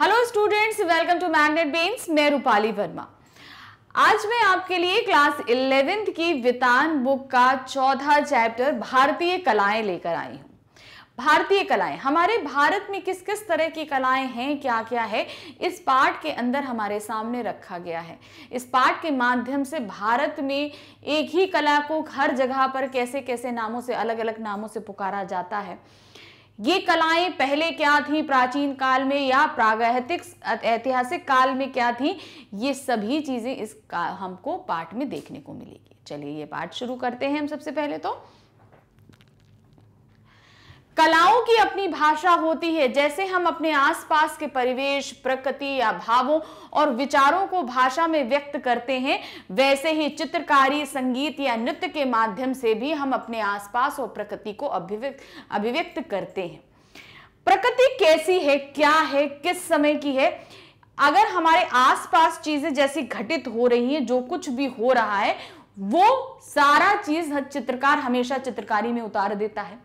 Hello students welcome to magnet brains मैं रूपाली वर्मा आज मैं आपके लिए क्लास इलेवेंथ की वितान बुक का चौथा चैप्टर भारतीय कलाएं लेकर आई हूँ भारतीय कलाएं हमारे भारत में किस किस तरह की कलाएं हैं क्या क्या है इस पाठ के अंदर हमारे सामने रखा गया है इस पाठ के माध्यम से भारत में एक ही कला को हर जगह पर कैसे कैसे नामों से अलग अलग नामों से पुकारा जाता है ये कलाएं पहले क्या थी प्राचीन काल में या प्रागैतिक ऐतिहासिक काल में क्या थी ये सभी चीज़ें इस हमको पाठ में देखने को मिलेगी चलिए ये पाठ शुरू करते हैं हम सबसे पहले तो कलाओं की अपनी भाषा होती है जैसे हम अपने आसपास के परिवेश प्रकृति या भावों और विचारों को भाषा में व्यक्त करते हैं वैसे ही चित्रकारी संगीत या नृत्य के माध्यम से भी हम अपने आसपास और प्रकृति को अभिव्यक्त अभिव्यक्त करते हैं प्रकृति कैसी है क्या है किस समय की है अगर हमारे आसपास चीजें जैसी घटित हो रही हैं जो कुछ भी हो रहा है वो सारा चीज चित्रकार हमेशा चित्रकारी में उतार देता है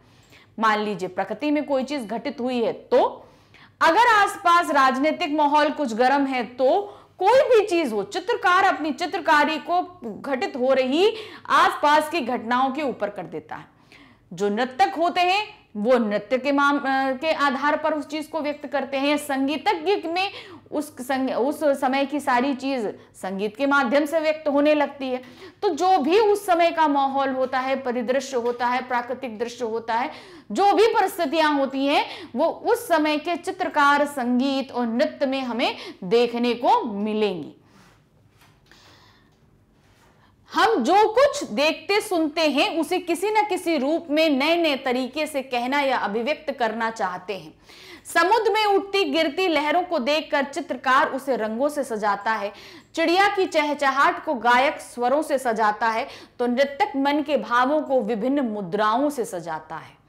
मान लीजिए प्रकृति में कोई चीज घटित हुई है तो अगर आसपास राजनीतिक माहौल कुछ गर्म है तो कोई भी चीज हो चित्रकार अपनी चित्रकारी को घटित हो रही आसपास की घटनाओं के ऊपर कर देता है जो नृतक होते हैं वो नृत्य के माम के आधार पर उस चीज को व्यक्त करते हैं संगीतज्ञ में उस संग, उस समय की सारी चीज संगीत के माध्यम से व्यक्त होने लगती है तो जो भी उस समय का माहौल होता है परिदृश्य होता है प्राकृतिक दृश्य होता है जो भी परिस्थितियां होती हैं वो उस समय के चित्रकार संगीत और नृत्य में हमें देखने को मिलेंगी हम जो कुछ देखते सुनते हैं उसे किसी न किसी रूप में नए नए तरीके से कहना या अभिव्यक्त करना चाहते हैं समुद्र में उठती गिरती लहरों को देखकर चित्रकार उसे रंगों से सजाता है चिड़िया की चहचहाट को गायक स्वरों से सजाता है तो नृतक मन के भावों को विभिन्न मुद्राओं से सजाता है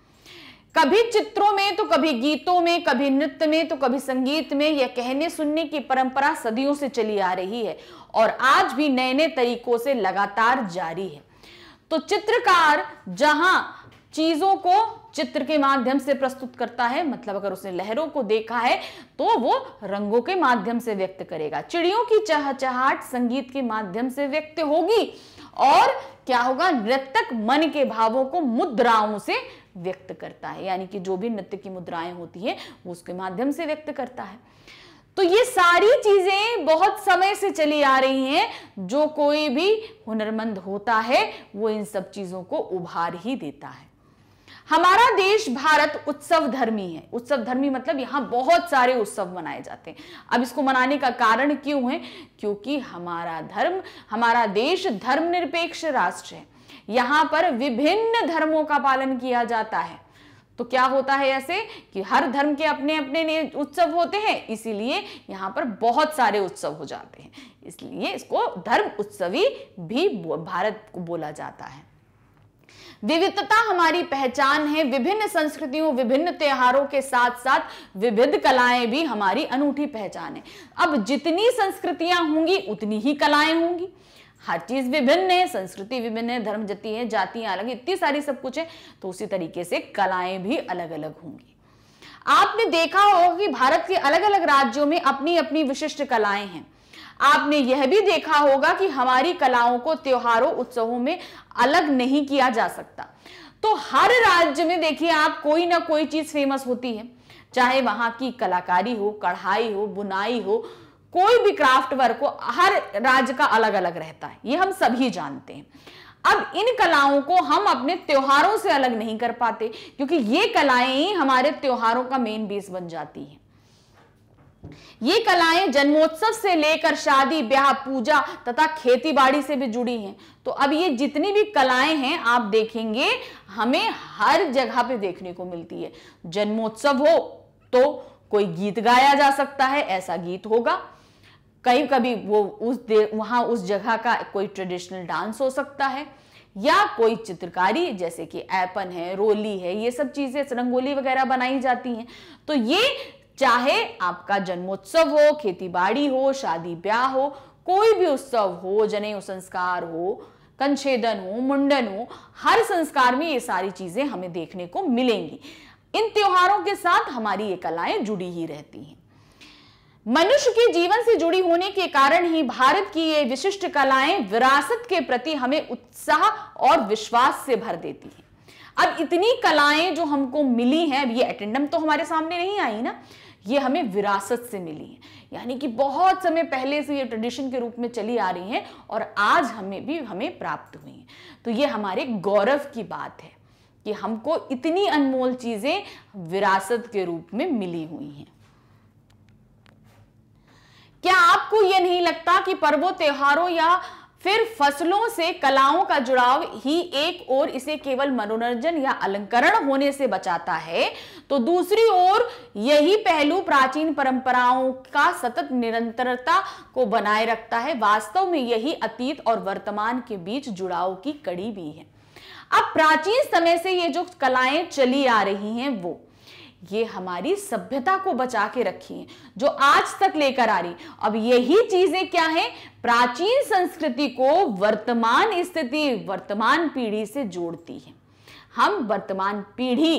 कभी चित्रों में तो कभी गीतों में कभी नृत्य में तो कभी संगीत में यह कहने सुनने की परंपरा सदियों से चली आ रही है और आज भी नए नए तरीकों से लगातार जारी है तो चित्रकार जहां चीजों को चित्र के माध्यम से प्रस्तुत करता है मतलब अगर उसने लहरों को देखा है तो वो रंगों के माध्यम से व्यक्त करेगा चिड़ियों की चहचहाट संगीत के माध्यम से व्यक्त होगी और क्या होगा नृतक मन के भावों को मुद्राओं से व्यक्त करता है यानी कि जो भी नृत्य की मुद्राएं होती है वो उसके माध्यम से व्यक्त करता है तो ये सारी चीजें बहुत समय से चली आ रही हैं जो कोई भी हुनरमंद होता है वो इन सब चीजों को उभार ही देता है हमारा देश भारत उत्सव धर्मी है उत्सव धर्मी मतलब यहाँ बहुत सारे उत्सव मनाए जाते हैं अब इसको मनाने का कारण क्यों है क्योंकि हमारा धर्म हमारा देश धर्मनिरपेक्ष राष्ट्र है यहाँ पर विभिन्न धर्मों का पालन किया जाता है तो क्या होता है ऐसे कि हर धर्म के अपने अपने उत्सव होते हैं इसीलिए यहाँ पर बहुत सारे उत्सव हो जाते हैं इसलिए इसको धर्म उत्सवी भी भारत को बोला जाता है विविधता हमारी पहचान है विभिन्न संस्कृतियों विभिन्न त्योहारों के साथ साथ विविध कलाएं भी हमारी अनूठी पहचान है अब जितनी संस्कृतियां होंगी उतनी ही कलाएं होंगी हर चीज विभिन्न है संस्कृति विभिन्न है धर्म जति है जातियां अलग इतनी सारी सब कुछ है तो उसी तरीके से कलाएं भी अलग अलग होंगी आपने देखा होगा कि भारत के अलग अलग राज्यों में अपनी अपनी विशिष्ट कलाएं हैं आपने यह भी देखा होगा कि हमारी कलाओं को त्योहारों उत्सवों में अलग नहीं किया जा सकता तो हर राज्य में देखिए आप कोई ना कोई चीज फेमस होती है चाहे वहां की कलाकारी हो कढ़ाई हो बुनाई हो कोई भी क्राफ्ट वर्क को हर राज्य का अलग अलग रहता है ये हम सभी जानते हैं अब इन कलाओं को हम अपने त्योहारों से अलग नहीं कर पाते क्योंकि ये कलाएं ही हमारे त्योहारों का मेन बेस बन जाती हैं ये कलाएं जन्मोत्सव से लेकर शादी ब्याह पूजा तथा खेती बाड़ी से भी जुड़ी हैं तो अब ये जितनी भी कलाएं हैं आप देखेंगे हमें हर जगह पे देखने को मिलती है जन्मोत्सव हो तो कोई गीत गाया जा सकता है ऐसा गीत होगा कहीं कभी वो उस दे वहाँ उस जगह का कोई ट्रेडिशनल डांस हो सकता है या कोई चित्रकारी जैसे कि ऐपन है रोली है ये सब चीज़ें रंगोली वगैरह बनाई जाती हैं तो ये चाहे आपका जन्मोत्सव हो खेतीबाड़ी हो शादी ब्याह हो कोई भी उत्सव हो जने संस्कार हो कंछेदन हो मुंडन हो हर संस्कार में ये सारी चीज़ें हमें देखने को मिलेंगी इन त्योहारों के साथ हमारी ये कलाएं जुड़ी ही रहती हैं मनुष्य के जीवन से जुड़ी होने के कारण ही भारत की ये विशिष्ट कलाएं विरासत के प्रति हमें उत्साह और विश्वास से भर देती हैं अब इतनी कलाएं जो हमको मिली हैं ये अटेंडम तो हमारे सामने नहीं आई ना ये हमें विरासत से मिली है यानी कि बहुत समय पहले से ये ट्रेडिशन के रूप में चली आ रही हैं और आज हमें भी हमें प्राप्त हुई हैं तो ये हमारे गौरव की बात है कि हमको इतनी अनमोल चीज़ें विरासत के रूप में मिली हुई हैं क्या आपको यह नहीं लगता कि पर्वों त्योहारों या फिर फसलों से कलाओं का जुड़ाव ही एक ओर इसे केवल मनोरंजन या अलंकरण होने से बचाता है तो दूसरी ओर यही पहलू प्राचीन परंपराओं का सतत निरंतरता को बनाए रखता है वास्तव में यही अतीत और वर्तमान के बीच जुड़ाव की कड़ी भी है अब प्राचीन समय से ये जो कलाएं चली आ रही हैं वो ये हमारी सभ्यता को बचा के रखी है जो आज तक लेकर आ रही अब यही चीजें क्या है प्राचीन संस्कृति को वर्तमान स्थिति वर्तमान पीढ़ी से जोड़ती है हम वर्तमान पीढ़ी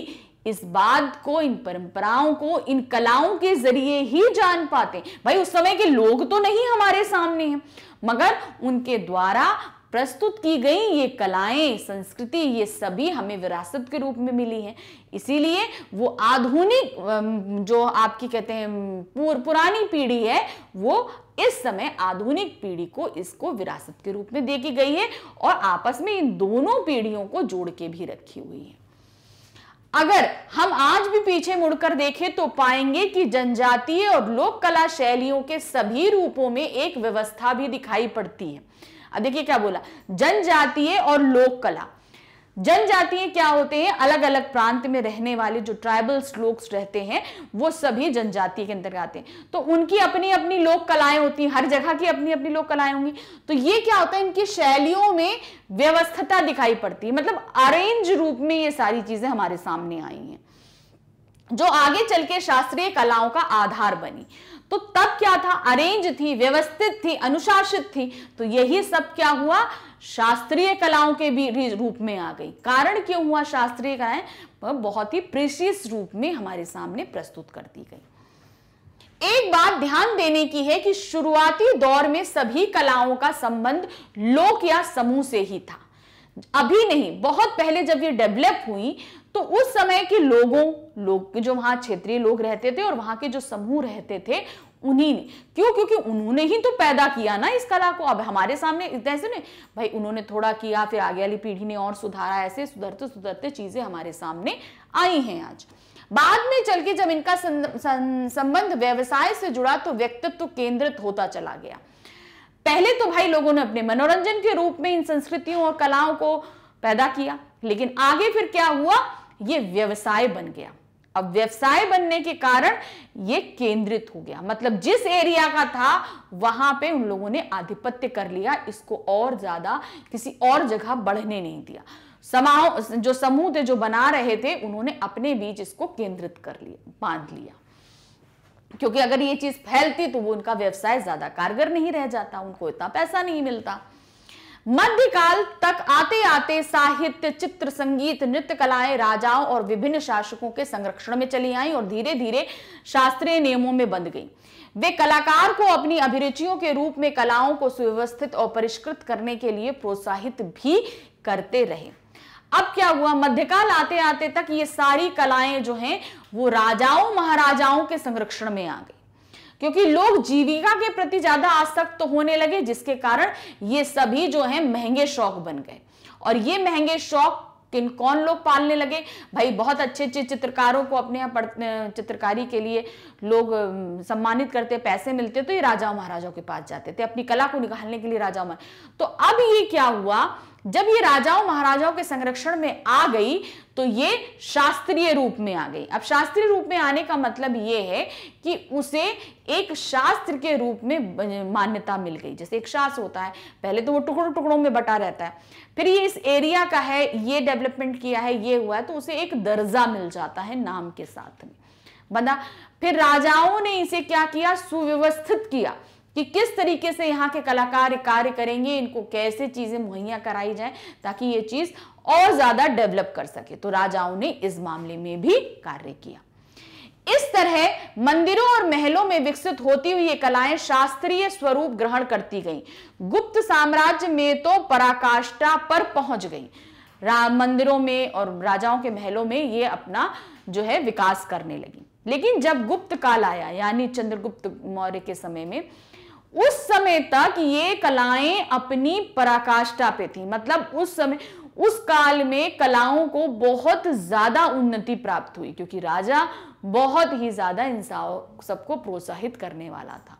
इस बात को इन परंपराओं को इन कलाओं के जरिए ही जान पाते भाई उस समय के लोग तो नहीं हमारे सामने हैं मगर उनके द्वारा प्रस्तुत की गई ये कलाएं संस्कृति ये सभी हमें विरासत के रूप में मिली हैं इसीलिए वो आधुनिक जो आपकी कहते हैं पूर, पुरानी पीढ़ी है वो इस समय आधुनिक पीढ़ी को इसको विरासत के रूप में देखी गई है और आपस में इन दोनों पीढ़ियों को जोड़ के भी रखी हुई है अगर हम आज भी पीछे मुड़कर देखें तो पाएंगे कि जनजातीय और लोक कला शैलियों के सभी रूपों में एक व्यवस्था भी दिखाई पड़ती है देखिए क्या बोला जनजातीय और लोक कला जनजातीय क्या होते हैं अलग अलग प्रांत में रहने वाले जो ट्राइबल्स लोग रहते हैं वो सभी जनजाति के अंतर्गत आते हैं तो उनकी अपनी अपनी लोक कलाएं होती हैं हर जगह की अपनी अपनी लोक कलाएं होंगी तो ये क्या होता है इनकी शैलियों में व्यवस्थता दिखाई पड़ती है मतलब अरेंज रूप में ये सारी चीजें हमारे सामने आई हैं जो आगे चल के शास्त्रीय कलाओं का आधार बनी तो तब क्या था अरेंज थी व्यवस्थित थी अनुशासित थी तो यही सब क्या हुआ शास्त्रीय कलाओं के भी रूप में आ गई कारण क्यों हुआ शास्त्रीय कलाएं बहुत ही प्रेसिस रूप में हमारे सामने प्रस्तुत कर दी गई एक बात ध्यान देने की है कि शुरुआती दौर में सभी कलाओं का संबंध लोक या समूह से ही था अभी नहीं बहुत पहले जब ये डेवलप हुई तो उस समय के लोगों लोग जो वहां क्षेत्रीय लोग रहते थे और वहां के जो समूह रहते थे उन्हीं ने क्यों क्योंकि उन्होंने ही तो पैदा किया ना इस कला को अब हमारे सामने ऐसे ने भाई उन्होंने थोड़ा किया फिर आगे वाली पीढ़ी ने और सुधारा ऐसे सुधरते सुधरते चीज़ें हमारे सामने आई हैं आज बाद में चल के जब इनका संबंध व्यवसाय से जुड़ा तो व्यक्तित्व तो केंद्रित होता चला गया पहले तो भाई लोगों ने अपने मनोरंजन के रूप में इन संस्कृतियों और कलाओं को पैदा किया लेकिन आगे फिर क्या हुआ ये व्यवसाय बन गया अब व्यवसाय बनने के कारण ये केंद्रित हो गया मतलब जिस एरिया का था वहां पे उन लोगों ने आधिपत्य कर लिया इसको और ज्यादा किसी और जगह बढ़ने नहीं दिया समाओ जो समूह थे जो बना रहे थे उन्होंने अपने बीच इसको केंद्रित कर लिया बांध लिया क्योंकि अगर ये चीज फैलती तो वो उनका व्यवसाय ज्यादा कारगर नहीं रह जाता उनको इतना पैसा नहीं मिलता मध्यकाल तक आते आते साहित्य चित्र संगीत नृत्य कलाएं राजाओं और विभिन्न शासकों के संरक्षण में चली आई और धीरे धीरे शास्त्रीय नियमों में बंध गई वे कलाकार को अपनी अभिरुचियों के रूप में कलाओं को सुव्यवस्थित और परिष्कृत करने के लिए प्रोत्साहित भी करते रहे अब क्या हुआ मध्यकाल आते आते तक ये सारी कलाएं जो हैं वो राजाओं महाराजाओं के संरक्षण में आ गई क्योंकि लोग जीविका के प्रति ज्यादा आसक्त तो होने लगे जिसके कारण ये सभी जो है महंगे शौक बन गए और ये महंगे शौक किन कौन लोग पालने लगे भाई बहुत अच्छे अच्छे चित्रकारों को अपने यहाँ चित्रकारी के लिए लोग सम्मानित करते पैसे मिलते तो ये राजा महाराजाओं के पास जाते थे अपनी कला को निकालने के लिए राजा महाराज तो अब ये क्या हुआ जब ये राजाओं महाराजाओं के संरक्षण में आ गई तो ये शास्त्रीय रूप में आ गई अब शास्त्रीय रूप में आने का मतलब ये है कि उसे एक शास्त्र के रूप में मान्यता मिल गई जैसे एक शास्त्र होता है पहले तो वो टुकड़ों टुकड़ों में बटा रहता है फिर ये इस एरिया का है ये डेवलपमेंट किया है ये हुआ है तो उसे एक दर्जा मिल जाता है नाम के साथ में बंदा फिर राजाओं ने इसे क्या किया सुव्यवस्थित किया कि किस तरीके से यहाँ के कलाकार कार्य करेंगे इनको कैसे चीज़ें मुहैया कराई जाए ताकि ये चीज़ और ज़्यादा डेवलप कर सके तो राजाओं ने इस मामले में भी कार्य किया इस तरह मंदिरों और महलों में विकसित होती हुई ये कलाएं शास्त्रीय स्वरूप ग्रहण करती गईं। गुप्त साम्राज्य में तो पराकाष्ठा पर पहुंच गई राम मंदिरों में और राजाओं के महलों में ये अपना जो है विकास करने लगी लेकिन जब गुप्त काल आया यानी चंद्रगुप्त मौर्य के समय में उस समय तक ये कलाएं अपनी पराकाष्ठा पे थी मतलब उस समय उस काल में कलाओं को बहुत ज्यादा उन्नति प्राप्त हुई क्योंकि राजा बहुत ही ज्यादा इंसान सबको प्रोत्साहित करने वाला था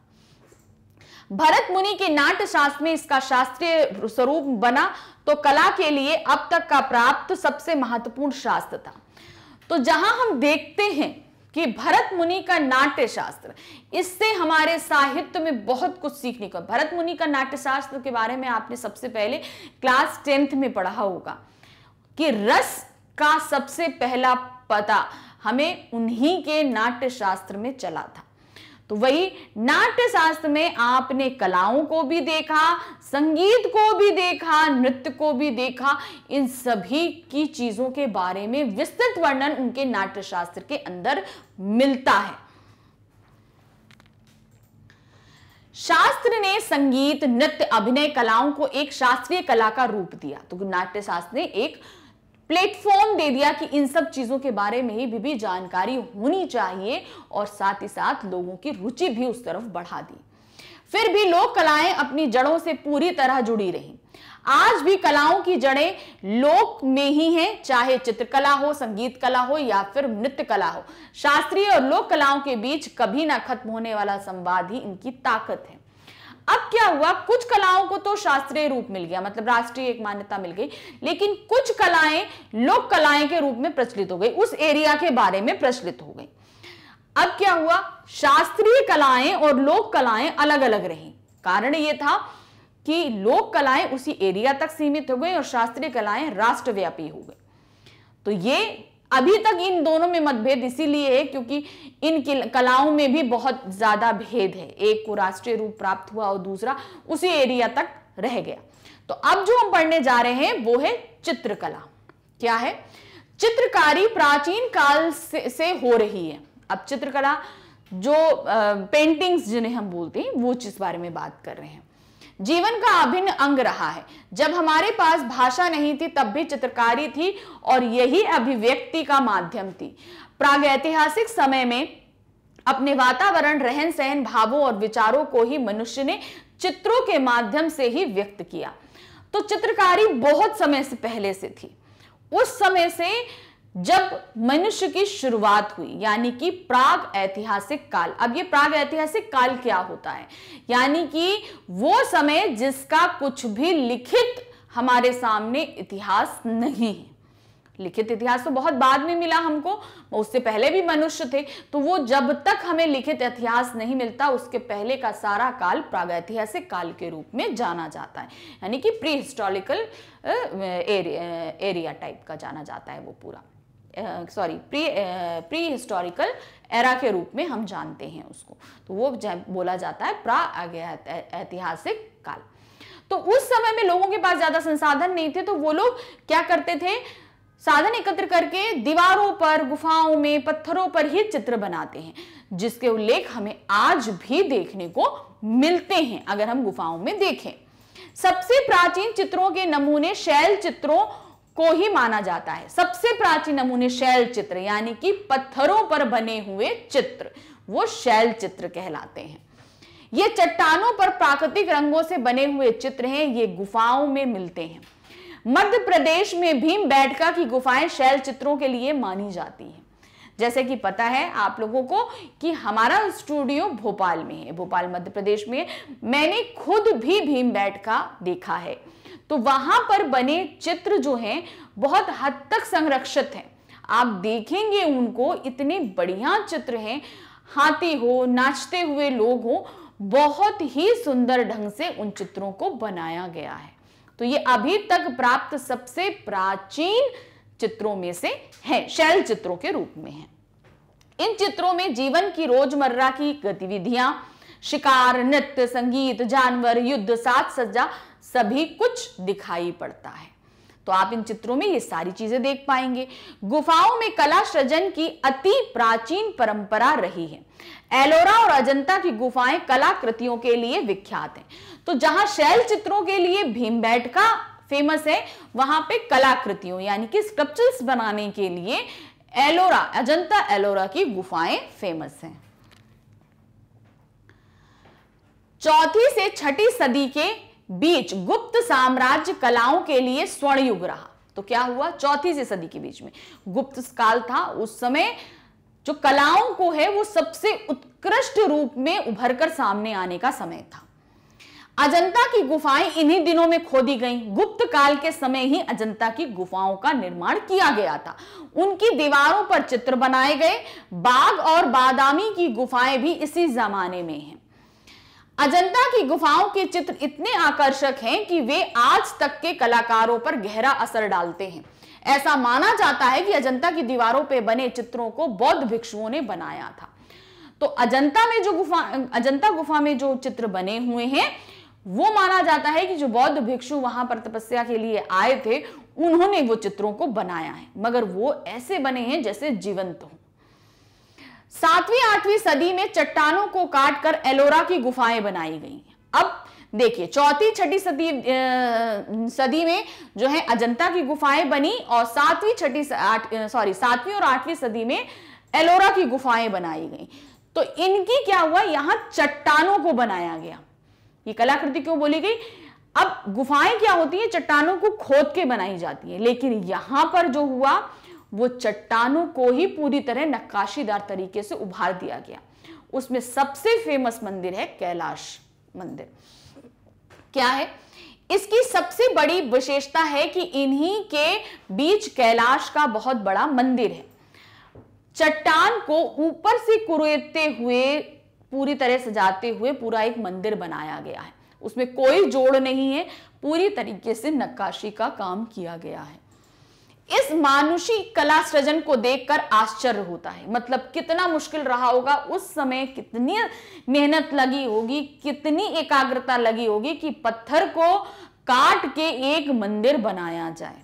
भरत मुनि के नाट्य शास्त्र में इसका शास्त्रीय स्वरूप बना तो कला के लिए अब तक का प्राप्त सबसे महत्वपूर्ण शास्त्र था तो जहां हम देखते हैं कि भरत मुनि का नाट्य शास्त्र इससे हमारे साहित्य में बहुत कुछ सीखने को भरत मुनि का नाट्य शास्त्र के बारे में आपने सबसे पहले क्लास टेंथ में पढ़ा होगा कि रस का सबसे पहला पता हमें उन्हीं के नाट्य शास्त्र में चला था तो वही नाट्य शास्त्र में आपने कलाओं को भी देखा संगीत को भी देखा नृत्य को भी देखा इन सभी की चीजों के बारे में विस्तृत वर्णन उनके नाट्य शास्त्र के अंदर मिलता है शास्त्र ने संगीत नृत्य अभिनय कलाओं को एक शास्त्रीय कला का रूप दिया तो नाट्य शास्त्र ने एक प्लेटफॉर्म दे दिया कि इन सब चीजों के बारे में ही भी, भी जानकारी होनी चाहिए और साथ ही साथ लोगों की रुचि भी उस तरफ बढ़ा दी फिर भी लोक कलाएं अपनी जड़ों से पूरी तरह जुड़ी रहीं आज भी कलाओं की जड़ें लोक में ही हैं चाहे चित्रकला हो संगीत कला हो या फिर नृत्य कला हो शास्त्रीय और लोक कलाओं के बीच कभी ना खत्म होने वाला संवाद ही इनकी ताकत है अब क्या हुआ कुछ कलाओं को तो शास्त्रीय रूप मिल गया मतलब राष्ट्रीय एक मान्यता मिल गई लेकिन कुछ कलाएं लोक कलाएं के रूप में प्रचलित हो गई उस एरिया के बारे में प्रचलित हो गई अब क्या हुआ शास्त्रीय कलाएं और लोक कलाएं अलग अलग रही कारण यह था कि लोक कलाएं उसी एरिया तक सीमित हो गई और शास्त्रीय कलाएं राष्ट्रव्यापी हो गई तो ये अभी तक इन दोनों में मतभेद इसीलिए है क्योंकि इन कलाओं में भी बहुत ज्यादा भेद है एक को राष्ट्रीय रूप प्राप्त हुआ और दूसरा उसी एरिया तक रह गया तो अब जो हम पढ़ने जा रहे हैं वो है चित्रकला क्या है चित्रकारी प्राचीन काल से, से हो रही है अब चित्रकला जो आ, पेंटिंग्स जिन्हें हम बोलते हैं वो इस बारे में बात कर रहे हैं जीवन का अभिन्न अंग रहा है जब हमारे पास भाषा नहीं थी तब भी चित्रकारी थी और यही अभिव्यक्ति का माध्यम थी प्रागैतिहासिक समय में अपने वातावरण रहन सहन भावों और विचारों को ही मनुष्य ने चित्रों के माध्यम से ही व्यक्त किया तो चित्रकारी बहुत समय से पहले से थी उस समय से जब मनुष्य की शुरुआत हुई यानी कि प्राग ऐतिहासिक काल अब ये प्राग ऐतिहासिक काल क्या होता है यानी कि वो समय जिसका कुछ भी लिखित हमारे सामने इतिहास नहीं है लिखित इतिहास तो बहुत बाद में मिला हमको उससे पहले भी मनुष्य थे तो वो जब तक हमें लिखित इतिहास नहीं मिलता उसके पहले का सारा काल प्रागैतिहासिक काल के रूप में जाना जाता है यानी कि प्री हिस्टोरिकल एरिया टाइप का जाना जाता है वो पूरा sorry pre prehistorical era के रूप में हम जानते हैं उसको तो वो बोला जाता है प्रा ऐतिहासिक काल तो उस समय में लोगों के पास ज्यादा संसाधन नहीं थे तो वो लोग क्या करते थे साधन एकत्र करके दीवारों पर गुफाओं में पत्थरों पर ही चित्र बनाते हैं जिसके उल्लेख हमें आज भी देखने को मिलते हैं अगर हम गुफाओं में देखें सबसे प्राचीन चित्रों के नमूने शैल चित्रों को ही माना जाता है सबसे प्राचीन नमूने शैल चित्र यानी कि पत्थरों पर बने हुए चित्र वो शैल चित्र कहलाते हैं ये चट्टानों पर प्राकृतिक रंगों से बने हुए चित्र हैं ये गुफाओं में मिलते हैं मध्य प्रदेश में भीम बैठका की गुफाएं शैल चित्रों के लिए मानी जाती हैं जैसे कि पता है आप लोगों को कि हमारा स्टूडियो भोपाल में है भोपाल मध्य प्रदेश में मैंने खुद भी भीम बैठका देखा है तो वहां पर बने चित्र जो हैं बहुत हद तक संरक्षित हैं आप देखेंगे उनको इतने बढ़िया चित्र हैं हाथी हो नाचते हुए लोग हो बहुत ही सुंदर ढंग से उन चित्रों को बनाया गया है तो ये अभी तक प्राप्त सबसे प्राचीन चित्रों में से है शैल चित्रों के रूप में है इन चित्रों में जीवन की रोजमर्रा की गतिविधियां शिकार नृत्य संगीत जानवर युद्ध साज सज्जा सभी कुछ दिखाई पड़ता है तो आप इन चित्रों में ये सारी चीजें देख पाएंगे गुफाओं में कला सृजन की अति प्राचीन परंपरा रही है एलोरा और अजंता की गुफाएं कलाकृतियों के लिए विख्यात हैं तो जहां शैल चित्रों के लिए भीम का फेमस है वहां पे कलाकृतियों यानी कि स्क्रप्चर्स बनाने के लिए एलोरा अजंता एलोरा की गुफाएं फेमस हैं चौथी से छठी सदी के बीच गुप्त साम्राज्य कलाओं के लिए स्वर्ण युग रहा तो क्या हुआ चौथी से सदी के बीच में गुप्त काल था उस समय जो कलाओं को है वो सबसे उत्कृष्ट रूप में उभर कर सामने आने का समय था अजंता की गुफाएं इन्हीं दिनों में खोदी गईं। गुप्त काल के समय ही अजंता की गुफाओं का निर्माण किया गया था उनकी दीवारों पर चित्र बनाए गए बाघ और बादामी की गुफाएं भी इसी जमाने में हैं अजंता की गुफाओं के चित्र इतने आकर्षक हैं कि वे आज तक के कलाकारों पर गहरा असर डालते हैं ऐसा माना जाता है कि अजंता की दीवारों पर बने चित्रों को बौद्ध भिक्षुओं ने बनाया था तो अजंता में जो गुफा अजंता गुफा में जो चित्र बने हुए हैं वो माना जाता है कि जो बौद्ध भिक्षु वहां पर तपस्या के लिए आए थे उन्होंने वो चित्रों को बनाया है मगर वो ऐसे बने हैं जैसे जीवंत हों सातवीं आठवीं सदी में चट्टानों को काटकर एलोरा की गुफाएं बनाई गई अब देखिए चौथी छठी सदी सदी में जो है अजंता की गुफाएं बनी और सातवीं छठी सॉरी सातवीं और आठवीं सदी में एलोरा की गुफाएं बनाई गई तो इनकी क्या हुआ यहां चट्टानों को बनाया गया ये कलाकृति क्यों बोली गई अब गुफाएं क्या होती है चट्टानों को खोद के बनाई जाती है लेकिन यहां पर जो हुआ वो चट्टानों को ही पूरी तरह नक्काशीदार तरीके से उभार दिया गया उसमें सबसे फेमस मंदिर है कैलाश मंदिर क्या है इसकी सबसे बड़ी विशेषता है कि इन्हीं के बीच कैलाश का बहुत बड़ा मंदिर है चट्टान को ऊपर से कुरेते हुए पूरी तरह सजाते हुए पूरा एक मंदिर बनाया गया है उसमें कोई जोड़ नहीं है पूरी तरीके से नक्काशी का काम किया गया है इस मानुषी कला सृजन को देखकर आश्चर्य होता है मतलब कितना मुश्किल रहा होगा उस समय कितनी मेहनत लगी होगी कितनी एकाग्रता लगी होगी कि पत्थर को काट के एक मंदिर बनाया जाए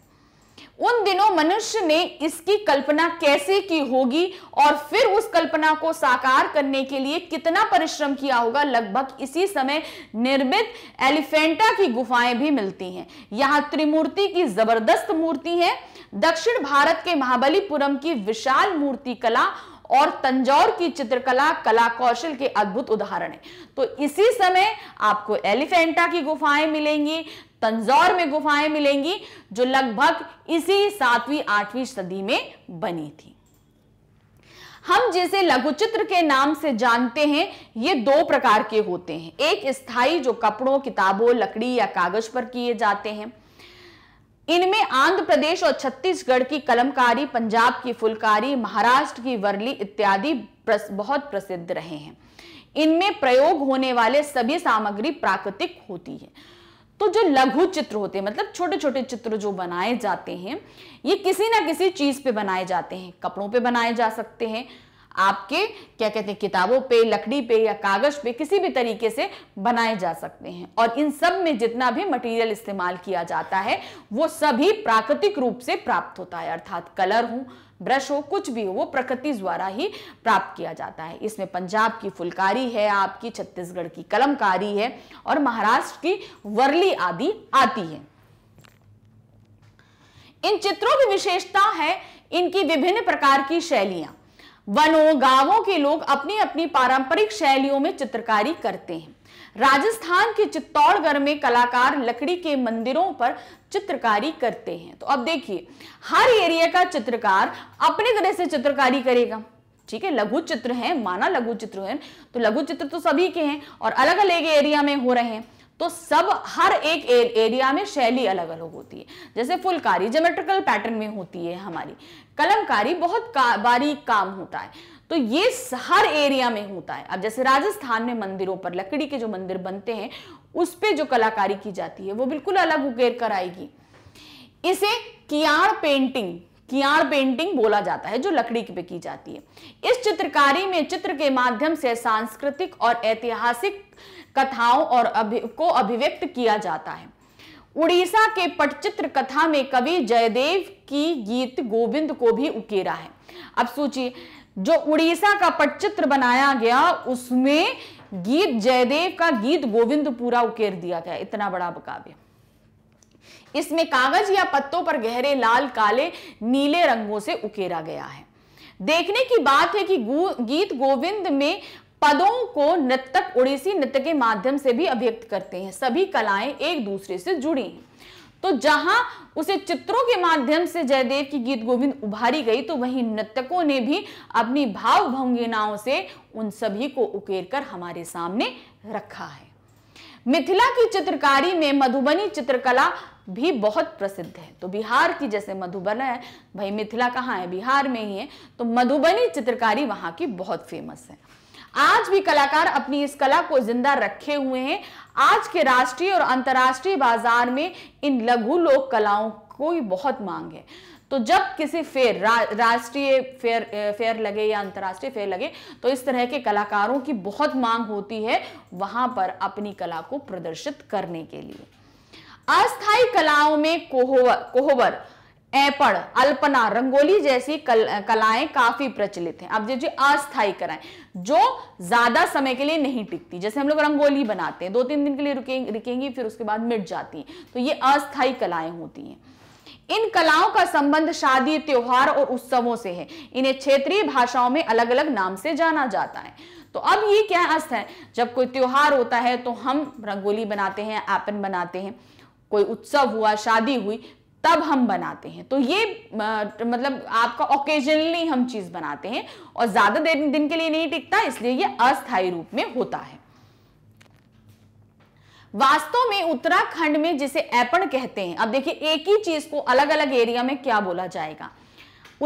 उन दिनों मनुष्य ने इसकी कल्पना कैसे की होगी और फिर उस कल्पना को साकार करने के लिए कितना परिश्रम किया होगा लगभग इसी समय निर्मित एलिफेंटा की गुफाएं भी मिलती हैं यहां त्रिमूर्ति की जबरदस्त मूर्ति है दक्षिण भारत के महाबलीपुरम की विशाल मूर्ति कला और तंजौर की चित्रकला कला कौशल के अद्भुत उदाहरण है तो इसी समय आपको एलिफेंटा की गुफाएं मिलेंगी तंजौर में गुफाएं मिलेंगी जो लगभग इसी सातवीं आठवीं सदी में बनी थी हम जिसे लघुचित्र के नाम से जानते हैं ये दो प्रकार के होते हैं एक स्थायी जो कपड़ों किताबों लकड़ी या कागज पर किए जाते हैं इनमें आंध्र प्रदेश और छत्तीसगढ़ की कलमकारी पंजाब की फुलकारी महाराष्ट्र की वर्ली इत्यादि बहुत प्रसिद्ध रहे हैं इनमें प्रयोग होने वाले सभी सामग्री प्राकृतिक होती है तो जो लघु चित्र होते हैं मतलब छोटे छोटे चित्र जो बनाए जाते हैं ये किसी ना किसी चीज पे बनाए जाते हैं कपड़ों पे बनाए जा सकते हैं आपके क्या कहते हैं किताबों पे लकड़ी पे या कागज पे किसी भी तरीके से बनाए जा सकते हैं और इन सब में जितना भी मटेरियल इस्तेमाल किया जाता है वो सभी प्राकृतिक रूप से प्राप्त होता है अर्थात कलर हो ब्रश हो कुछ भी हो वो प्रकृति द्वारा ही प्राप्त किया जाता है इसमें पंजाब की फुलकारी है आपकी छत्तीसगढ़ की कलमकारी है और महाराष्ट्र की वर्ली आदि आती है इन चित्रों की विशेषता है इनकी विभिन्न प्रकार की शैलियां वनों गांवों के लोग अपनी अपनी पारंपरिक शैलियों में चित्रकारी करते हैं राजस्थान के चित्तौड़गढ़ में कलाकार लकड़ी के मंदिरों पर चित्रकारी करते हैं तो अब देखिए हर एरिया का चित्रकार अपने तरह से चित्रकारी करेगा ठीक है लघु चित्र हैं माना लघु चित्र हैं तो लघु चित्र तो सभी के हैं और अलग अलग एरिया में हो रहे हैं तो सब हर एक एर, एरिया में शैली अलग अलग होती है जैसे फुलकारी जोमेट्रिकल पैटर्न में होती है हमारी कलमकारी बहुत का, बारीक काम होता है तो ये हर एरिया में होता है अब जैसे राजस्थान में मंदिरों पर लकड़ी के जो मंदिर बनते हैं उस पर जो कलाकारी की जाती है वो बिल्कुल अलग उकेर कर आएगी इसे कियाड़ पेंटिंग कियाड़ पेंटिंग बोला जाता है जो लकड़ी पे की जाती है इस चित्रकारी में चित्र के माध्यम से सांस्कृतिक और ऐतिहासिक कथाओं और अभि को अभिव्यक्त किया जाता है उड़ीसा के पटचित्र कथा में कवि जयदेव की गीत गोविंद को भी उकेरा है अब सोचिए जो उड़ीसा का पटचित्र बनाया गया उसमें गीत जयदेव का गीत गोविंद पूरा उकेर दिया गया इतना बड़ा बकाव्य इसमें कागज या पत्तों पर गहरे लाल काले नीले रंगों से उकेरा गया है देखने की बात है कि गीत गोविंद में पदों को नृतक उड़ीसी नृत्य के माध्यम से भी अभिव्यक्त करते हैं सभी कलाएं एक दूसरे से जुड़ी हैं तो जहां उसे चित्रों के माध्यम से जयदेव की गीत गोविंद उभारी गई तो वहीं नृतकों ने भी अपनी भाव भंगिनाओं से उन सभी को उकेर कर हमारे सामने रखा है मिथिला की चित्रकारी में मधुबनी चित्रकला भी बहुत प्रसिद्ध है तो बिहार की जैसे मधुबन है भाई मिथिला कहाँ है बिहार में ही है तो मधुबनी चित्रकारी वहां की बहुत फेमस है आज भी कलाकार अपनी इस कला को जिंदा रखे हुए हैं आज के राष्ट्रीय और अंतर्राष्ट्रीय बाजार में इन लघु लोक कलाओं को बहुत मांग है तो जब किसी फेयर रा, राष्ट्रीय फेयर फेयर लगे या अंतर्राष्ट्रीय फेयर लगे तो इस तरह के कलाकारों की बहुत मांग होती है वहां पर अपनी कला को प्रदर्शित करने के लिए अस्थाई कलाओं में कोहोवर कोहोवर एपण अल्पना रंगोली जैसी कल, कलाएं काफी प्रचलित हैं अब जैसे अस्थाई कलाएं जो ज्यादा समय के लिए नहीं टिकती जैसे हम लोग रंगोली बनाते हैं दो तीन दिन के लिए रुके, रुकेंगी फिर उसके बाद मिट जाती हैं तो ये अस्थाई कलाएं होती हैं इन कलाओं का संबंध शादी त्योहार और उत्सवों से है इन्हें क्षेत्रीय भाषाओं में अलग अलग नाम से जाना जाता है तो अब ये क्या अस्थ है जब कोई त्योहार होता है तो हम रंगोली बनाते हैं ऐपन बनाते हैं कोई उत्सव हुआ शादी हुई तब हम बनाते हैं तो ये मतलब आपका ओकेजनली हम चीज़ बनाते हैं और ज़्यादा देर दिन के लिए नहीं टिकता इसलिए ये अस्थाई रूप में होता है वास्तव में उत्तराखंड में जिसे ऐपण कहते हैं अब देखिए एक ही चीज को अलग अलग एरिया में क्या बोला जाएगा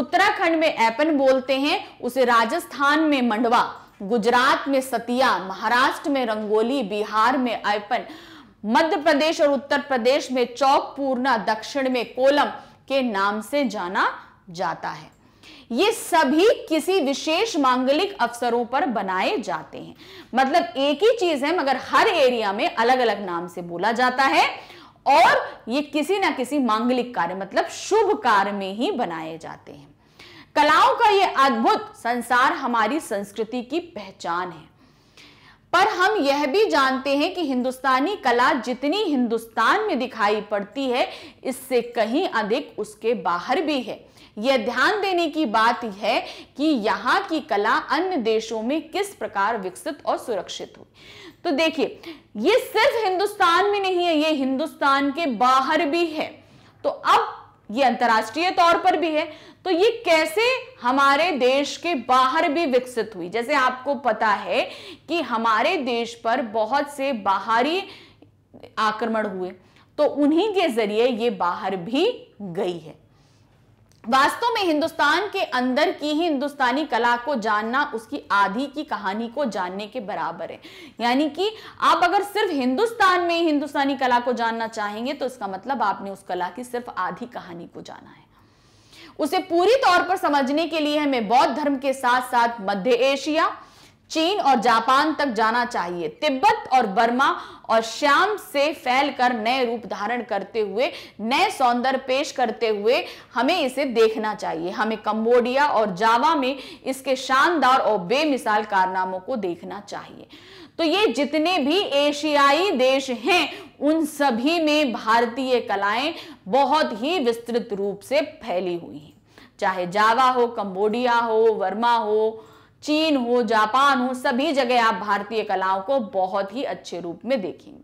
उत्तराखंड में ऐपन बोलते हैं उसे राजस्थान में मंडवा गुजरात में सतिया महाराष्ट्र में रंगोली बिहार में ऐपन मध्य प्रदेश और उत्तर प्रदेश में चौक पूर्णा दक्षिण में कोलम के नाम से जाना जाता है ये सभी किसी विशेष मांगलिक अवसरों पर बनाए जाते हैं मतलब एक ही चीज है मगर हर एरिया में अलग अलग नाम से बोला जाता है और ये किसी ना किसी मांगलिक कार्य मतलब शुभ कार्य में ही बनाए जाते हैं कलाओं का ये अद्भुत संसार हमारी संस्कृति की पहचान है पर हम यह भी जानते हैं कि हिंदुस्तानी कला जितनी हिंदुस्तान में दिखाई पड़ती है इससे कहीं अधिक उसके बाहर भी है यह ध्यान देने की बात है कि यहाँ की कला अन्य देशों में किस प्रकार विकसित और सुरक्षित हुई तो देखिए ये सिर्फ हिंदुस्तान में नहीं है ये हिंदुस्तान के बाहर भी है तो अब ये अंतर्राष्ट्रीय तौर पर भी है तो ये कैसे हमारे देश के बाहर भी विकसित हुई जैसे आपको पता है कि हमारे देश पर बहुत से बाहरी आक्रमण हुए तो उन्हीं के जरिए ये बाहर भी गई है वास्तव में हिंदुस्तान के अंदर की ही हिंदुस्तानी कला को जानना उसकी आधी की कहानी को जानने के बराबर है यानी कि आप अगर सिर्फ हिंदुस्तान में ही हिंदुस्तानी कला को जानना चाहेंगे तो इसका मतलब आपने उस कला की सिर्फ आधी कहानी को जाना है उसे पूरी तौर पर समझने के लिए हमें बौद्ध धर्म के साथ साथ मध्य एशिया चीन और जापान तक जाना चाहिए तिब्बत और बर्मा और श्याम से फैलकर नए रूप धारण करते हुए नए सौंदर्य पेश करते हुए हमें इसे देखना चाहिए हमें कंबोडिया और जावा में इसके शानदार और बेमिसाल कारनामों को देखना चाहिए तो ये जितने भी एशियाई देश हैं उन सभी में भारतीय कलाएं बहुत ही विस्तृत रूप से फैली हुई हैं चाहे जावा हो कंबोडिया हो वर्मा हो चीन हो जापान हो सभी जगह आप भारतीय कलाओं को बहुत ही अच्छे रूप में देखेंगे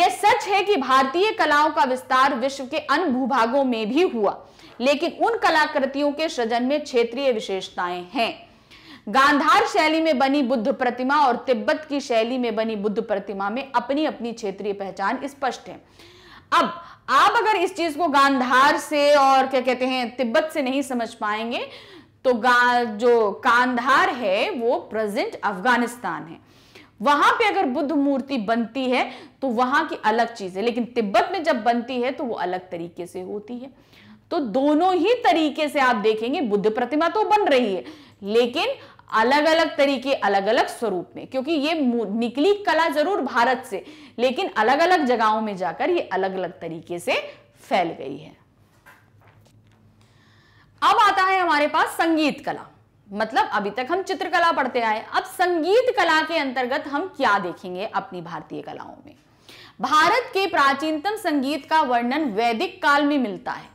यह सच है कि भारतीय कलाओं का विस्तार विश्व के अन्य भूभागों में भी हुआ लेकिन उन कलाकृतियों के सृजन में क्षेत्रीय विशेषताएं हैं गांधार शैली में बनी बुद्ध प्रतिमा और तिब्बत की शैली में बनी बुद्ध प्रतिमा में अपनी अपनी क्षेत्रीय पहचान स्पष्ट है अब आप अगर इस चीज को गांधार से और क्या कहते हैं तिब्बत से नहीं समझ पाएंगे तो जो कांधार है वो प्रेजेंट अफगानिस्तान है वहां पे अगर बुद्ध मूर्ति बनती है तो वहां की अलग चीज है लेकिन तिब्बत में जब बनती है तो वो अलग तरीके से होती है तो दोनों ही तरीके से आप देखेंगे बुद्ध प्रतिमा तो बन रही है लेकिन अलग अलग तरीके अलग अलग स्वरूप में क्योंकि ये निकली कला जरूर भारत से लेकिन अलग अलग जगहों में जाकर ये अलग अलग तरीके से फैल गई है अब आता है हमारे पास संगीत कला मतलब अभी तक हम चित्रकला पढ़ते आए अब संगीत कला के अंतर्गत हम क्या देखेंगे अपनी भारतीय कलाओं में भारत के प्राचीनतम संगीत का वर्णन वैदिक काल में मिलता है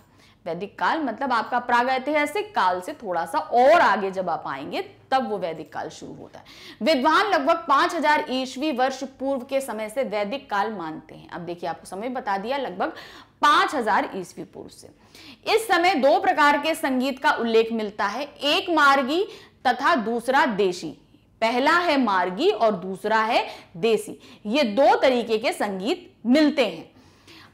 वैदिक काल मतलब आपका प्राग ऐतिहासिक काल से थोड़ा सा और आगे जब आप आएंगे तब वो वैदिक काल शुरू होता है विद्वान लगभग 5000 हजार ईस्वी वर्ष पूर्व के समय से वैदिक काल मानते हैं अब देखिए आपको समय बता दिया लगभग पांच हजार ईस्वी पूर्व से इस समय दो प्रकार के संगीत का उल्लेख मिलता है एक मार्गी तथा दूसरा देशी पहला है मार्गी और दूसरा है देसी ये दो तरीके के संगीत मिलते हैं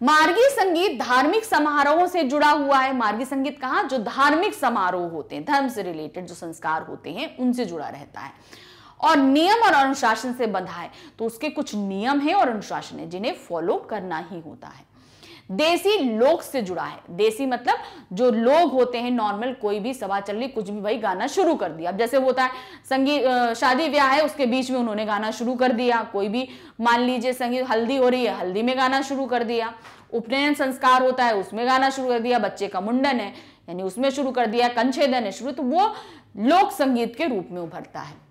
मार्गी संगीत धार्मिक समारोहों से जुड़ा हुआ है मार्गी संगीत कहा जो धार्मिक समारोह होते हैं धर्म से रिलेटेड जो संस्कार होते हैं उनसे जुड़ा रहता है और नियम और अनुशासन से बंधा है तो उसके कुछ नियम है और अनुशासन है जिन्हें फॉलो करना ही होता है देसी लोक से जुड़ा है देसी मतलब जो लोग होते हैं नॉर्मल कोई भी सभा चल रही कुछ भी भाई गाना शुरू कर दिया अब जैसे होता है संगीत शादी ब्याह है उसके बीच में उन्होंने गाना शुरू कर दिया कोई भी मान लीजिए संगीत हल्दी हो रही है हल्दी में गाना शुरू कर दिया उपनयन संस्कार होता है उसमें गाना शुरू कर दिया बच्चे का मुंडन है यानी उसमें शुरू कर दिया कंछेदन है शुरू तो वो लोक संगीत के रूप में उभरता है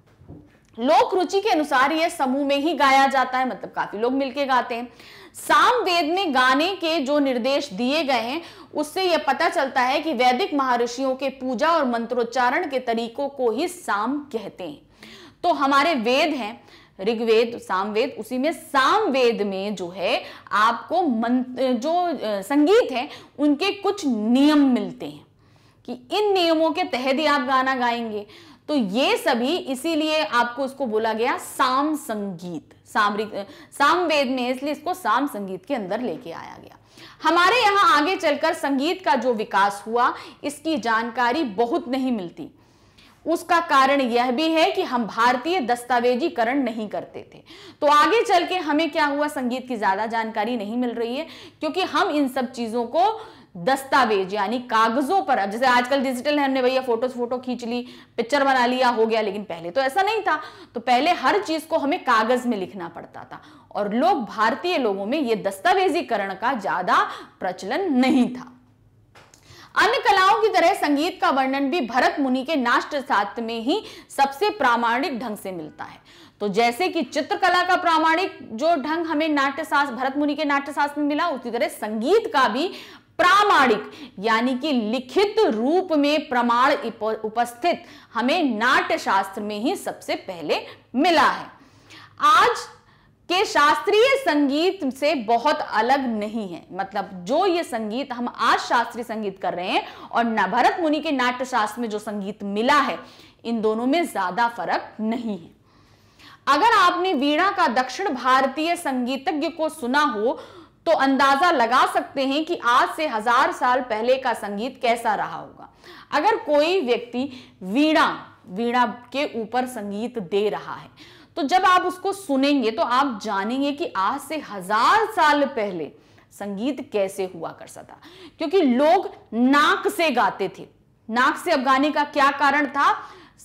लोक रुचि के अनुसार यह समूह में ही गाया जाता है मतलब काफी लोग मिलकर गाते हैं सामवेद में गाने के जो निर्देश दिए गए हैं उससे यह पता चलता है कि वैदिक महर्षियों के पूजा और मंत्रोच्चारण के तरीकों को ही साम कहते हैं तो हमारे वेद हैं ऋग्वेद सामवेद उसी में सामवेद में जो है आपको मंत्र जो संगीत है उनके कुछ नियम मिलते हैं कि इन नियमों के तहत ही आप गाना गाएंगे तो ये सभी इसीलिए आपको उसको बोला गया साम संगीत सामरिक सामवेद में इसलिए इसको साम संगीत के अंदर लेके आया गया हमारे यहाँ आगे चलकर संगीत का जो विकास हुआ इसकी जानकारी बहुत नहीं मिलती उसका कारण यह भी है कि हम भारतीय दस्तावेजीकरण नहीं करते थे तो आगे चल के हमें क्या हुआ संगीत की ज्यादा जानकारी नहीं मिल रही है क्योंकि हम इन सब चीजों को दस्तावेज यानी कागजों पर अब जैसे आजकल डिजिटल है हमने भैया फोटोज फोटो खींच ली पिक्चर बना लिया हो गया लेकिन पहले तो ऐसा नहीं था तो पहले हर चीज को हमें कागज में लिखना पड़ता था और लोग भारतीय लोगों में यह दस्तावेजीकरण का ज्यादा प्रचलन नहीं था अन्य कलाओं की तरह संगीत का वर्णन भी भरत मुनि के नाष्ट्र शास्त्र में ही सबसे प्रामाणिक ढंग से मिलता है तो जैसे कि चित्रकला का प्रामाणिक जो ढंग हमें नाट्यशास्त्र भरत मुनि के नाट्यशास्त्र में मिला उसी तरह संगीत का भी प्रामाणिक यानी कि लिखित रूप में प्रमाण उपस्थित हमें नाट्य शास्त्र में ही सबसे पहले मिला है आज के शास्त्रीय संगीत से बहुत अलग नहीं है मतलब जो ये संगीत हम आज शास्त्रीय संगीत कर रहे हैं और न भरत मुनि के नाट्य शास्त्र में जो संगीत मिला है इन दोनों में ज्यादा फर्क नहीं है अगर आपने वीणा का दक्षिण भारतीय संगीतज्ञ को सुना हो तो अंदाजा लगा सकते हैं कि आज से हजार साल पहले का संगीत कैसा रहा होगा अगर कोई व्यक्ति वीणा वीणा के ऊपर संगीत दे रहा है तो जब आप उसको सुनेंगे तो आप जानेंगे कि आज से हजार साल पहले संगीत कैसे हुआ करता था क्योंकि लोग नाक से गाते थे नाक से अब गाने का क्या कारण था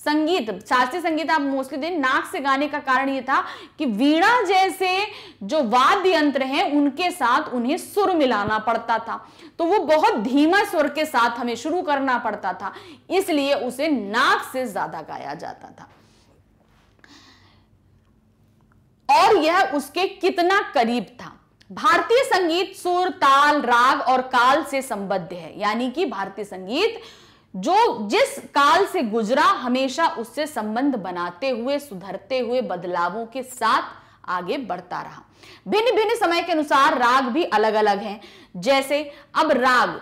संगीत शास्त्रीय संगीत आप मोस्टली दें नाक से गाने का कारण यह था कि वीणा जैसे जो वाद्य यंत्र हैं उनके साथ उन्हें सुर मिलाना पड़ता था तो वो बहुत धीमा स्वर के साथ हमें शुरू करना पड़ता था इसलिए उसे नाक से ज्यादा गाया जाता था और यह उसके कितना करीब था भारतीय संगीत सुर ताल राग और काल से संबद्ध है यानी कि भारतीय संगीत जो जिस काल से गुजरा हमेशा उससे संबंध बनाते हुए सुधरते हुए बदलावों के साथ आगे बढ़ता रहा भिन्न भिन्न समय के अनुसार राग भी अलग अलग हैं जैसे अब राग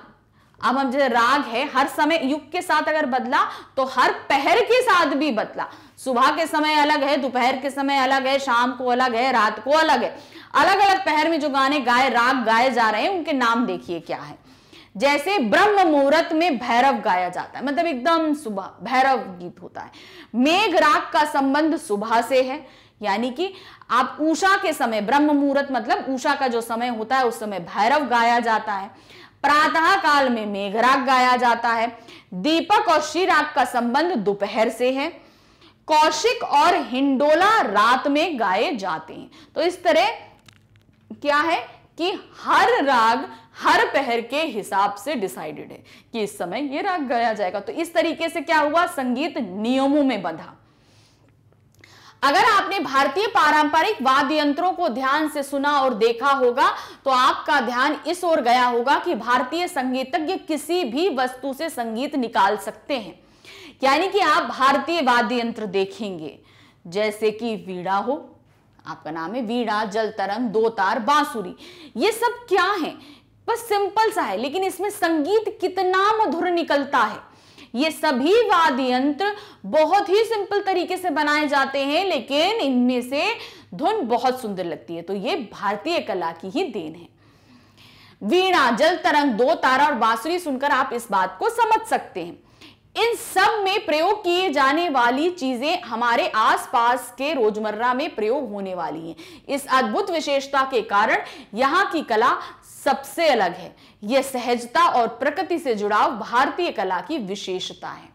अब हम जैसे राग है हर समय युग के साथ अगर बदला तो हर पहर के साथ भी बदला सुबह के समय अलग है दोपहर के समय अलग है शाम को अलग है रात को अलग है अलग अलग पहर में जो गाने गाए राग गाए जा रहे हैं उनके नाम देखिए क्या है जैसे ब्रह्म मुहूर्त में भैरव गाया जाता है मतलब एकदम सुबह भैरव गीत होता है मेघ राग का संबंध सुबह से है यानी कि आप उषा के समय ब्रह्म मुहूर्त मतलब उषा का जो समय होता है उस समय भैरव गाया जाता है प्रातः काल में मेघराग गाया जाता है दीपक और श्रीराग का संबंध दोपहर से है कौशिक और हिंडोला रात में गाए जाते हैं तो इस तरह क्या है कि हर राग हर पहर के हिसाब से डिसाइडेड है कि इस समय ये राग गाया जाएगा तो इस तरीके से क्या हुआ संगीत नियमों में बंधा अगर आपने भारतीय पारंपरिक वाद्य यंत्रों को ध्यान से सुना और देखा होगा तो आपका ध्यान इस ओर गया होगा कि भारतीय संगीतज्ञ किसी भी वस्तु से संगीत निकाल सकते हैं यानी कि आप भारतीय वाद्य यंत्र देखेंगे जैसे कि वीड़ा हो आपका नाम है वीड़ा जल तरंग दो तार बांसुरी ये सब क्या है बस सिंपल सा है लेकिन इसमें संगीत कितना मधुर निकलता है ये सभी वाद्य यंत्र बहुत ही सिंपल तरीके से बनाए जाते हैं लेकिन इनमें से धुन बहुत सुंदर लगती है तो ये भारतीय कला की ही देन है वीणा जल तरंग दो तारा और बांसुरी सुनकर आप इस बात को समझ सकते हैं इन सब में प्रयोग किए जाने वाली चीजें हमारे आसपास के रोजमर्रा में प्रयोग होने वाली हैं। इस अद्भुत विशेषता के कारण यहाँ की कला सबसे अलग है यह सहजता और प्रकृति से जुड़ाव भारतीय कला की विशेषता है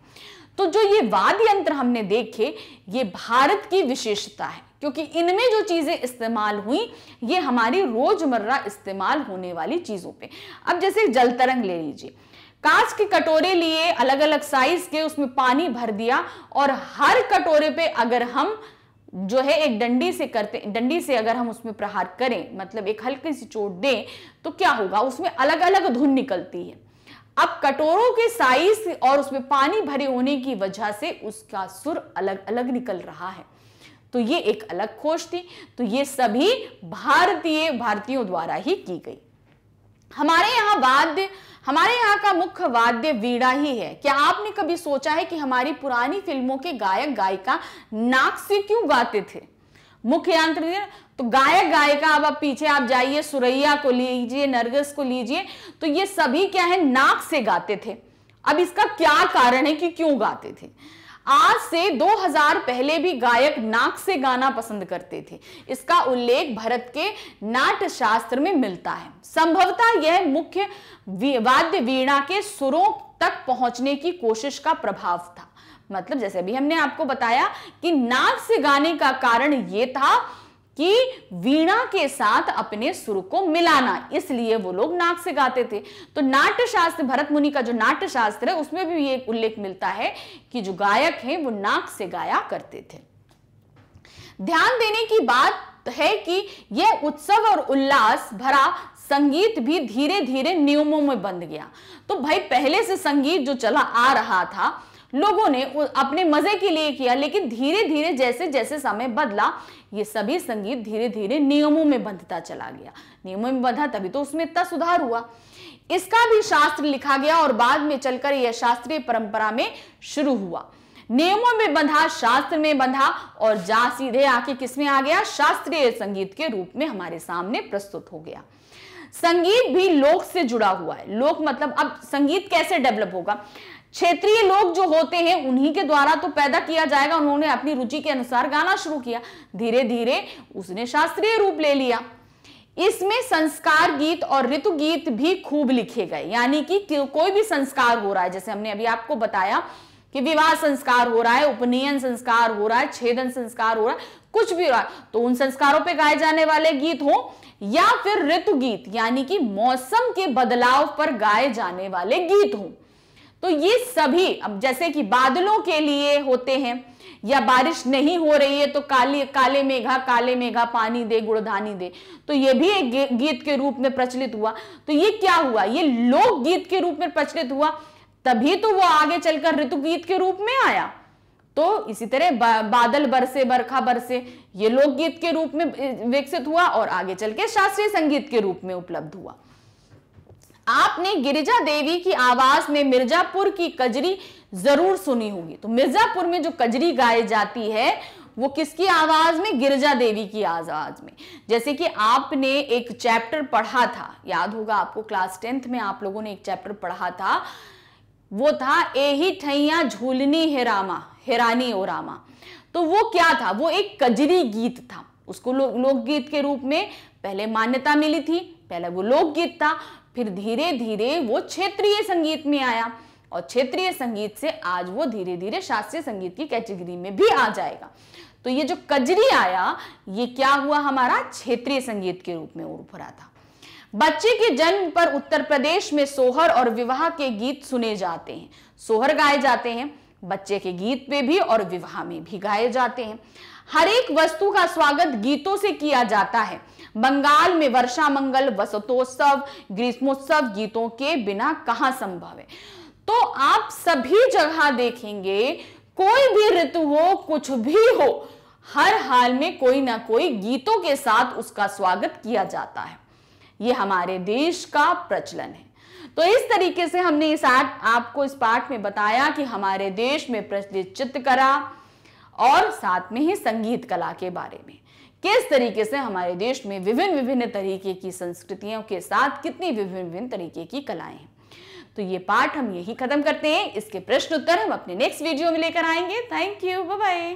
तो जो ये वाद यंत्र हमने देखे ये भारत की विशेषता है क्योंकि इनमें जो चीज़ें इस्तेमाल हुई ये हमारी रोजमर्रा इस्तेमाल होने वाली चीज़ों पे अब जैसे जल तरंग ले लीजिए कांच के कटोरे लिए अलग अलग साइज के उसमें पानी भर दिया और हर कटोरे पे अगर हम जो है एक डंडी से करते डंडी से अगर हम उसमें प्रहार करें मतलब एक हल्की सी चोट दें तो क्या होगा उसमें अलग अलग धुन निकलती है अब कटोरों के साइज और उसमें पानी भरे होने की वजह से उसका सुर अलग अलग निकल रहा है तो ये एक अलग खोज थी तो ये सभी भारतीय भारतीयों द्वारा ही की गई हमारे यहाँ वाद्य हमारे यहाँ का मुख्य वाद्य वीडा ही है क्या आपने कभी सोचा है कि हमारी पुरानी फिल्मों के गायक गायिका नाक से क्यों गाते थे मुख्य यंत्र तो गायक गायिका अब आप पीछे आप जाइए सुरैया को लीजिए नरगस को लीजिए तो ये सभी क्या है नाक से गाते थे अब इसका क्या कारण है कि क्यों गाते थे आज से 2000 पहले भी गायक नाक से गाना पसंद करते थे इसका उल्लेख भरत के नाट्य शास्त्र में मिलता है संभवतः यह मुख्य वाद्य वीणा के सुरों तक पहुंचने की कोशिश का प्रभाव था मतलब जैसे अभी हमने आपको बताया कि नाक से गाने का कारण यह था कि वीणा के साथ अपने सुर को मिलाना इसलिए वो लोग नाक से गाते थे तो नाट्यशास्त्र शास्त्र भरत मुनि का जो नाट्य शास्त्र है उसमें भी ये उल्लेख मिलता है कि जो गायक हैं वो नाक से गाया करते थे ध्यान देने की बात है कि यह उत्सव और उल्लास भरा संगीत भी धीरे धीरे नियमों में बंद गया तो भाई पहले से संगीत जो चला आ रहा था लोगों ने अपने मजे के लिए किया लेकिन धीरे धीरे जैसे जैसे समय बदला ये सभी संगीत धीरे धीरे नियमों में बंधता चला गया नियमों में बंधा तभी तो उसमें इतना सुधार हुआ इसका भी शास्त्र लिखा गया और बाद में चलकर यह शास्त्रीय परंपरा में शुरू हुआ नियमों में बंधा शास्त्र में बंधा और जा सीधे आके किसमें आ गया शास्त्रीय संगीत के रूप में हमारे सामने प्रस्तुत हो गया संगीत भी लोक से जुड़ा हुआ है लोक मतलब अब संगीत कैसे डेवलप होगा क्षेत्रीय लोग जो होते हैं उन्हीं के द्वारा तो पैदा किया जाएगा उन्होंने अपनी रुचि के अनुसार गाना शुरू किया धीरे धीरे उसने शास्त्रीय रूप ले लिया इसमें संस्कार गीत और ऋतु गीत भी खूब लिखे गए यानी कि कोई भी संस्कार हो रहा है जैसे हमने अभी आपको बताया कि विवाह संस्कार हो रहा है उपनयन संस्कार हो रहा है छेदन संस्कार हो रहा है कुछ भी हो रहा है तो उन संस्कारों पे गाए जाने वाले गीत हो या फिर ऋतु गीत यानी कि मौसम के बदलाव पर गाए जाने वाले गीत हों तो ये सभी अब जैसे कि बादलों के लिए होते हैं या बारिश नहीं हो रही है तो काली काले मेघा काले मेघा पानी दे गुड़धानी दे तो ये भी एक गीत के रूप में प्रचलित हुआ तो ये क्या हुआ ये लोकगीत के रूप में प्रचलित हुआ तभी तो वो आगे चलकर ऋतु गीत के रूप में आया तो इसी तरह बा, बादल बरसे बरखा बरसे ये लोकगीत के रूप में विकसित हुआ और आगे चल के शास्त्रीय संगीत के रूप में उपलब्ध हुआ आपने गिरिजा देवी की आवाज में मिर्जापुर की कजरी जरूर सुनी होगी तो मिर्जापुर में जो कजरी गाई जाती है वो किसकी आवाज में गिरजा देवी की आवाज में जैसे कि आपने एक चैप्टर पढ़ा था याद होगा आपको क्लास टेंथ में आप लोगों ने एक चैप्टर पढ़ा था वो था ए ही ठैया झूलनी है रामा हेरानी ओ रामा तो वो क्या था वो एक कजरी गीत था उसको लोकगीत लो, लो के रूप में पहले मान्यता मिली थी पहले वो लोकगीत था फिर धीरे धीरे वो क्षेत्रीय संगीत में आया और क्षेत्रीय संगीत से आज वो धीरे धीरे शास्त्रीय संगीत की कैटेगरी में भी आ जाएगा तो ये जो कजरी आया ये क्या हुआ हमारा क्षेत्रीय संगीत के रूप में उभरा था बच्चे के जन्म पर उत्तर प्रदेश में सोहर और विवाह के गीत सुने जाते हैं सोहर गाए जाते हैं बच्चे के गीत पे भी और विवाह में भी गाए जाते हैं हर एक वस्तु का स्वागत गीतों से किया जाता है बंगाल में वर्षा मंगल वसतोत्सव ग्रीष्मोत्सव गीतों के बिना कहा संभव है तो आप सभी जगह देखेंगे कोई भी ऋतु हो कुछ भी हो हर हाल में कोई ना कोई गीतों के साथ उसका स्वागत किया जाता है ये हमारे देश का प्रचलन है तो इस तरीके से हमने इस आठ आपको इस पाठ में बताया कि हमारे देश में प्रचलित चित्रकला और साथ में ही संगीत कला के बारे में किस तरीके से हमारे देश में विभिन्न विभिन्न तरीके की संस्कृतियों के साथ कितनी विभिन्न विभिन्न तरीके की कलाएं हैं तो ये पाठ हम यही खत्म करते हैं इसके प्रश्न उत्तर हम अपने नेक्स्ट वीडियो में लेकर आएंगे थैंक यू बाय